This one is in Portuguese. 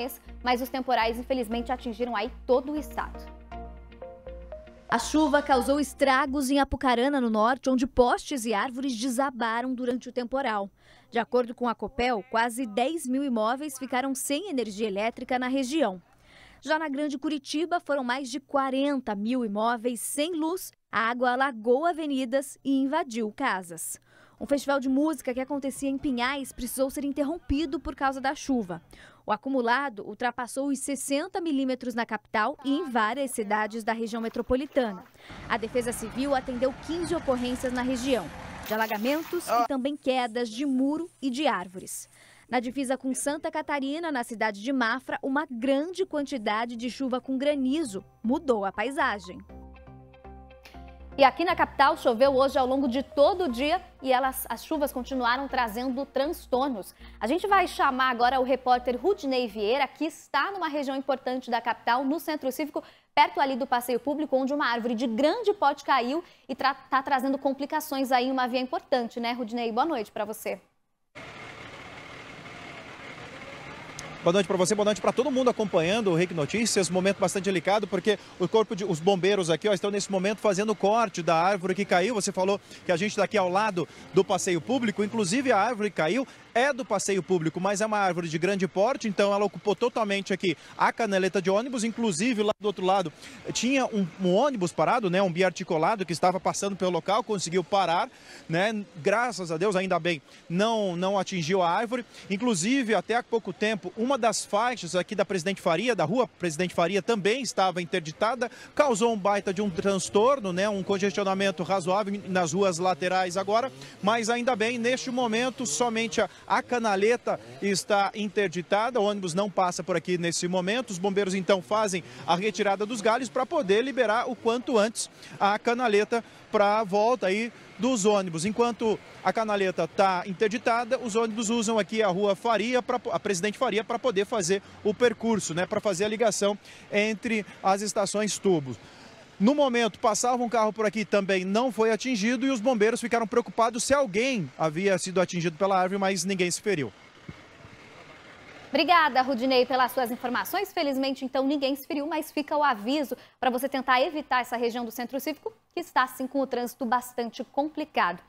intensa, mas os temporais infelizmente atingiram aí todo o estado. A chuva causou estragos em Apucarana, no norte, onde postes e árvores desabaram durante o temporal. De acordo com a Copel, quase 10 mil imóveis ficaram sem energia elétrica na região. Já na Grande Curitiba, foram mais de 40 mil imóveis sem luz, a água alagou avenidas e invadiu casas. Um festival de música que acontecia em Pinhais precisou ser interrompido por causa da chuva. O acumulado ultrapassou os 60 milímetros na capital e em várias cidades da região metropolitana. A Defesa Civil atendeu 15 ocorrências na região, de alagamentos e também quedas de muro e de árvores. Na divisa com Santa Catarina, na cidade de Mafra, uma grande quantidade de chuva com granizo mudou a paisagem. E aqui na capital choveu hoje ao longo de todo o dia e elas, as chuvas continuaram trazendo transtornos. A gente vai chamar agora o repórter Rudney Vieira, que está numa região importante da capital, no centro cívico, perto ali do passeio público, onde uma árvore de grande porte caiu e está trazendo complicações aí em uma via importante, né, Rudney? Boa noite para você. Boa noite para você, boa noite para todo mundo acompanhando o RIC Notícias. Momento bastante delicado, porque o corpo de os bombeiros aqui ó, estão nesse momento fazendo o corte da árvore que caiu. Você falou que a gente está aqui ao lado do passeio público, inclusive a árvore caiu é do passeio público, mas é uma árvore de grande porte, então ela ocupou totalmente aqui a canaleta de ônibus, inclusive lá do outro lado tinha um, um ônibus parado, né, um biarticulado que estava passando pelo local, conseguiu parar, né? Graças a Deus, ainda bem, não não atingiu a árvore. Inclusive, até há pouco tempo, um uma das faixas aqui da Presidente Faria, da rua Presidente Faria, também estava interditada, causou um baita de um transtorno, né? Um congestionamento razoável nas ruas laterais agora, mas ainda bem, neste momento, somente a, a canaleta está interditada, o ônibus não passa por aqui nesse momento, os bombeiros então fazem a retirada dos galhos para poder liberar o quanto antes a canaleta para a volta aí dos ônibus. Enquanto a canaleta está interditada, os ônibus usam aqui a rua Faria, pra, a Presidente Faria, para poder fazer o percurso, né, para fazer a ligação entre as estações tubos. No momento, passava um carro por aqui também não foi atingido e os bombeiros ficaram preocupados se alguém havia sido atingido pela árvore, mas ninguém se feriu. Obrigada, Rudinei, pelas suas informações. Felizmente, então, ninguém se feriu, mas fica o aviso para você tentar evitar essa região do Centro Cívico, que está, sim, com o trânsito bastante complicado.